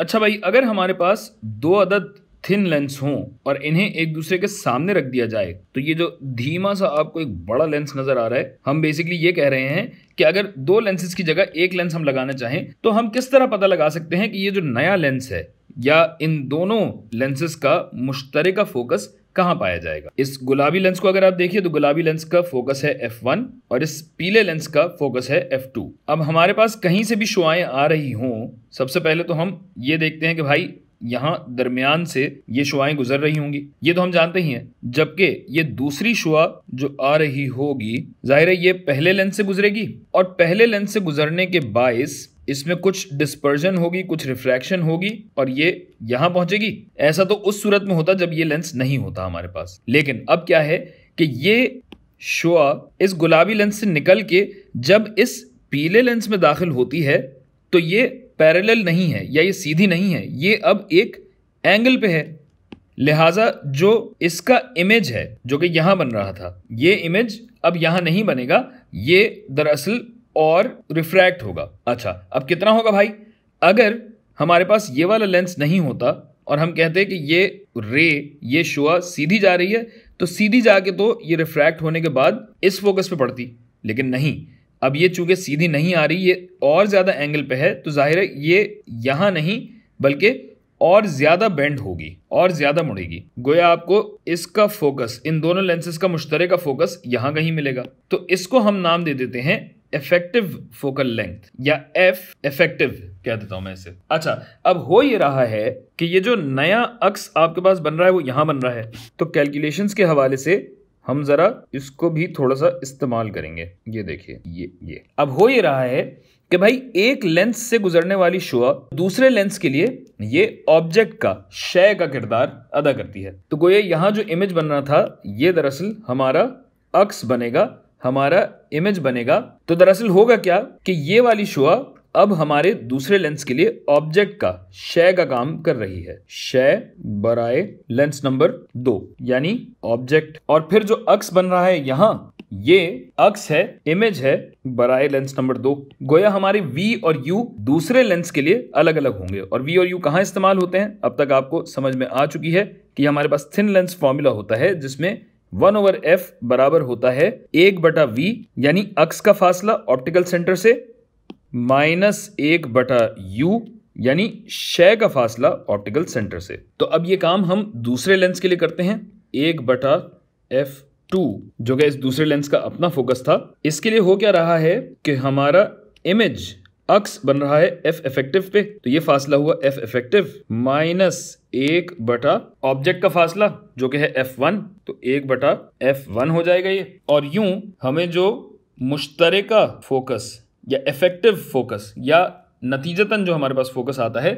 अच्छा भाई अगर हमारे पास दो अदद थिन लेंस हों और इन्हें एक दूसरे के सामने रख दिया जाए तो ये जो धीमा सा आपको एक बड़ा लेंस नजर आ रहा है हम बेसिकली ये कह रहे हैं कि अगर दो लेंसेज की जगह एक लेंस हम लगाना चाहें तो हम किस तरह पता लगा सकते हैं कि ये जो नया लेंस है या इन दोनों लेंसेज का मुश्तरका फोकस कहाँ पाया जाएगा इस गुलाबी लेंस को अगर आप देखिए तो गुलाबी लेंस का फोकस है वन और इस पीले लेंस का फोकस है टू अब हमारे पास कहीं से भी शुआएं आ रही हों सबसे पहले तो हम ये देखते हैं कि भाई यहाँ दरमियान से ये शुआएं गुजर रही होंगी ये तो हम जानते ही हैं जबकि ये दूसरी शुआ जो आ रही होगी जाहिर है ये पहले लेंस से गुजरेगी और पहले लेंस से गुजरने के बायस इसमें कुछ डिस्पर्जन होगी कुछ रिफ्रैक्शन होगी और ये यहां पहुंचेगी ऐसा तो उस सूरत में होता जब ये लेंस नहीं होता हमारे पास लेकिन अब क्या है कि ये शोआ इस गुलाबी लेंस से निकल के जब इस पीले लेंस में दाखिल होती है तो ये पैरेलल नहीं है या ये सीधी नहीं है ये अब एक एंगल पे है लिहाजा जो इसका इमेज है जो कि यहाँ बन रहा था ये इमेज अब यहाँ नहीं बनेगा ये दरअसल और रिफ्रैक्ट होगा अच्छा अब कितना होगा भाई अगर हमारे पास ये वाला लेंस नहीं होता और हम कहते हैं कि ये रे ये शुआ सीधी जा रही है तो सीधी जाके तो ये रिफ्रैक्ट होने के बाद इस फोकस पे पड़ती लेकिन नहीं अब ये चूंकि सीधी नहीं आ रही ये और ज़्यादा एंगल पे है तो जाहिर है ये यहाँ नहीं बल्कि और ज़्यादा बेंड होगी और ज़्यादा मुड़ेगी गोया आपको इसका फोकस इन दोनों लेंसेज का मुश्तरे का फोकस यहाँ कहीं मिलेगा तो इसको हम नाम दे देते हैं इफेक्टिव फोकल लेंथ या एफ इफेक्टिव कह देता हूं मैं इसे अच्छा अब हो ये रहा है कि ये जो नया अक्स आपके पास बन रहा है वो यहां बन रहा है तो कैलकुलेशंस के हवाले से हम जरा इसको भी थोड़ा सा इस्तेमाल करेंगे ये देखिए ये ये अब हो ये रहा है कि भाई एक लेंस से गुजरने वाली शुआ दूसरे लेंस के लिए ये ऑब्जेक्ट का शय का किरदार अदा करती है तो गोया यहां जो इमेज बन रहा था ये दरअसल हमारा अक्स बनेगा हमारा इमेज बनेगा तो दरअसल होगा क्या कि ये वाली शुआ अब हमारे दूसरे लेंस के लिए ऑब्जेक्ट का शय का काम कर रही है शय बराए लेंस नंबर दो यानी ऑब्जेक्ट और फिर जो अक्स बन रहा है यहाँ ये अक्स है इमेज है बराए लेंस नंबर दो गोया हमारे V और U दूसरे लेंस के लिए अलग अलग होंगे और V और U कहा इस्तेमाल होते हैं अब तक आपको समझ में आ चुकी है कि हमारे पास थिन लेंस फॉर्मूला होता है जिसमें वन ओवर एफ बराबर होता है एक बटा वी यानी अक्स का फासला ऑप्टिकल सेंटर से माइनस एक बटा यू यानी शय का फासला ऑप्टिकल सेंटर से तो अब ये काम हम दूसरे लेंस के लिए करते हैं एक बटा एफ टू जो कि इस दूसरे लेंस का अपना फोकस था इसके लिए हो क्या रहा है कि हमारा इमेज अक्स बन रहा है एफ इफेक्टिव पे तो ये फासला हुआ एफ इफेक्टिव माइनस एक बटा ऑब्जेक्ट का फासला जो कि है एफ वन तो एक बटा एफ वन हो जाएगा ये और यूं हमें जो मुश्तरका फोकस या इफेक्टिव फोकस या नतीजतन जो हमारे पास फोकस आता है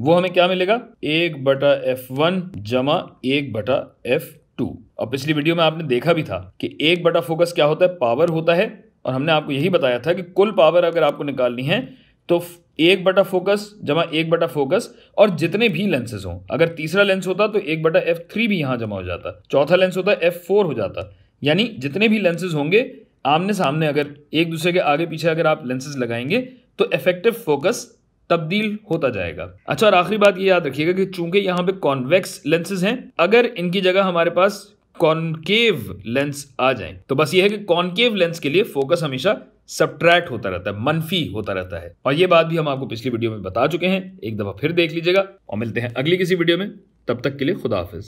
वो हमें क्या मिलेगा एक बटा एफ वन जमा एक बटा एफ टू और पिछली वीडियो में आपने देखा भी था कि एक बटा फोकस क्या होता है पावर होता है और हमने आपको यही बताया था कि कुल पावर अगर आपको निकालनी है तो एक बटा फोकस जमा एक बटा फोकस और जितने भी लेंसेज हों अगर तीसरा लेंस होता तो एक बटा एफ थ्री भी यहाँ जमा हो जाता चौथा लेंस होता एफ फोर हो जाता यानी जितने भी लेंसेज होंगे आमने सामने अगर एक दूसरे के आगे पीछे अगर आप लेंसेज लगाएंगे तो इफेक्टिव फोकस तब्दील होता जाएगा अच्छा और आखिरी बात ये याद रखिएगा कि चूंकि यहाँ पे कॉन्वेक्स लेंसेज हैं अगर इनकी जगह हमारे पास कॉन्केव लेंस आ जाए तो बस ये है कि कॉन्केव लेंस के लिए फोकस हमेशा सब्ट्रैक्ट होता रहता है मनफी होता रहता है और ये बात भी हम आपको पिछली वीडियो में बता चुके हैं एक दफा फिर देख लीजिएगा और मिलते हैं अगली किसी वीडियो में तब तक के लिए खुदाफिज